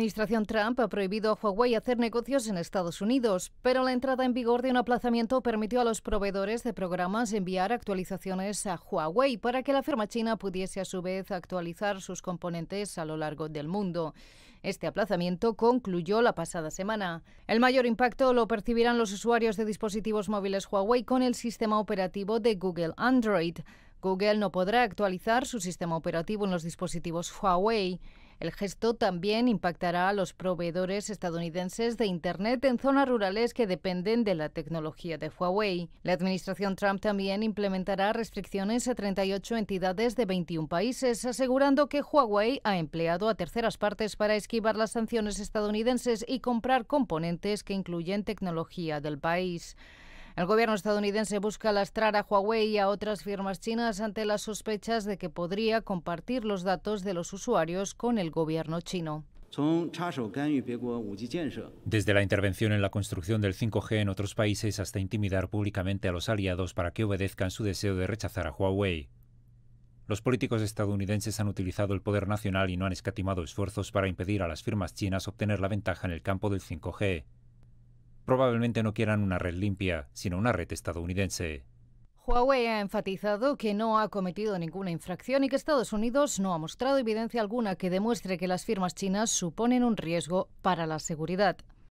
La administración Trump ha prohibido a Huawei hacer negocios en Estados Unidos, pero la entrada en vigor de un aplazamiento permitió a los proveedores de programas enviar actualizaciones a Huawei para que la firma china pudiese a su vez actualizar sus componentes a lo largo del mundo. Este aplazamiento concluyó la pasada semana. El mayor impacto lo percibirán los usuarios de dispositivos móviles Huawei con el sistema operativo de Google Android. Google no podrá actualizar su sistema operativo en los dispositivos Huawei. El gesto también impactará a los proveedores estadounidenses de Internet en zonas rurales que dependen de la tecnología de Huawei. La administración Trump también implementará restricciones a 38 entidades de 21 países, asegurando que Huawei ha empleado a terceras partes para esquivar las sanciones estadounidenses y comprar componentes que incluyen tecnología del país. El gobierno estadounidense busca lastrar a Huawei y a otras firmas chinas ante las sospechas de que podría compartir los datos de los usuarios con el gobierno chino. Desde la intervención en la construcción del 5G en otros países hasta intimidar públicamente a los aliados para que obedezcan su deseo de rechazar a Huawei. Los políticos estadounidenses han utilizado el poder nacional y no han escatimado esfuerzos para impedir a las firmas chinas obtener la ventaja en el campo del 5G probablemente no quieran una red limpia, sino una red estadounidense. Huawei ha enfatizado que no ha cometido ninguna infracción y que Estados Unidos no ha mostrado evidencia alguna que demuestre que las firmas chinas suponen un riesgo para la seguridad.